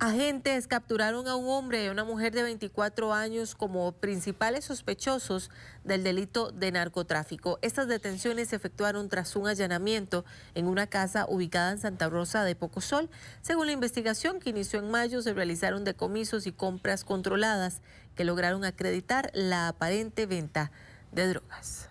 Agentes capturaron a un hombre y a una mujer de 24 años como principales sospechosos del delito de narcotráfico. Estas detenciones se efectuaron tras un allanamiento en una casa ubicada en Santa Rosa de Pocosol. Según la investigación que inició en mayo, se realizaron decomisos y compras controladas que lograron acreditar la aparente venta de drogas.